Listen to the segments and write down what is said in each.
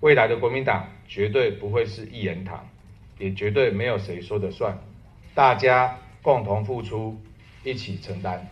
未来的国民党绝对不会是一言堂，也绝对没有谁说的算，大家共同付出，一起承担。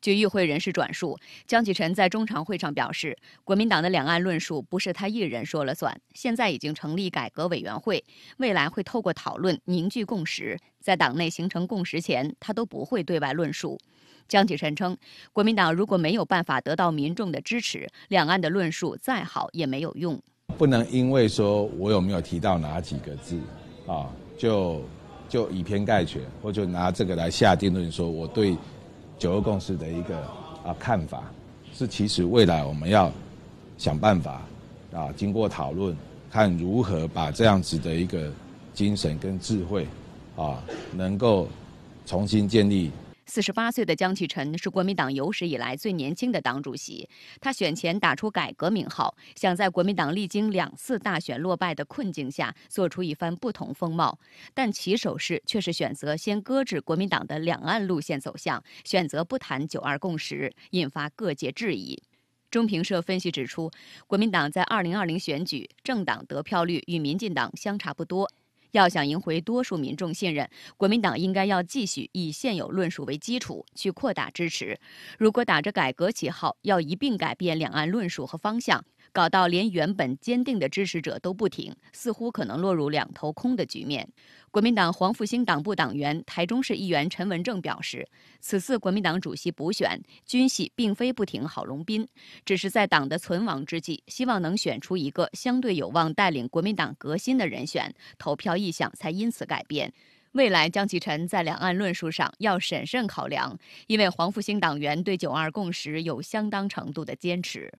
据与会人士转述，江启臣在中常会上表示，国民党的两岸论述不是他一人说了算，现在已经成立改革委员会，未来会透过讨论凝聚共识，在党内形成共识前，他都不会对外论述。江启臣称，国民党如果没有办法得到民众的支持，两岸的论述再好也没有用。不能因为说我有没有提到哪几个字，啊，就就以偏概全，或者拿这个来下定论，说我对九二共识的一个啊看法，是其实未来我们要想办法啊，经过讨论，看如何把这样子的一个精神跟智慧啊，能够重新建立。四十八岁的江启臣是国民党有史以来最年轻的党主席。他选前打出改革名号，想在国民党历经两次大选落败的困境下做出一番不同风貌。但起手式却是选择先搁置国民党的两岸路线走向，选择不谈“九二共识”，引发各界质疑。中评社分析指出，国民党在二零二零选举政党得票率与民进党相差不多。要想赢回多数民众信任，国民党应该要继续以现有论述为基础去扩大支持。如果打着改革旗号，要一并改变两岸论述和方向。搞到连原本坚定的支持者都不挺，似乎可能落入两头空的局面。国民党黄复兴党部党员、台中市议员陈文正表示，此次国民党主席补选，军系并非不挺郝龙斌，只是在党的存亡之际，希望能选出一个相对有望带领国民党革新的人选，投票意向才因此改变。未来江启臣在两岸论述上要审慎考量，因为黄复兴党员对“九二共识”有相当程度的坚持。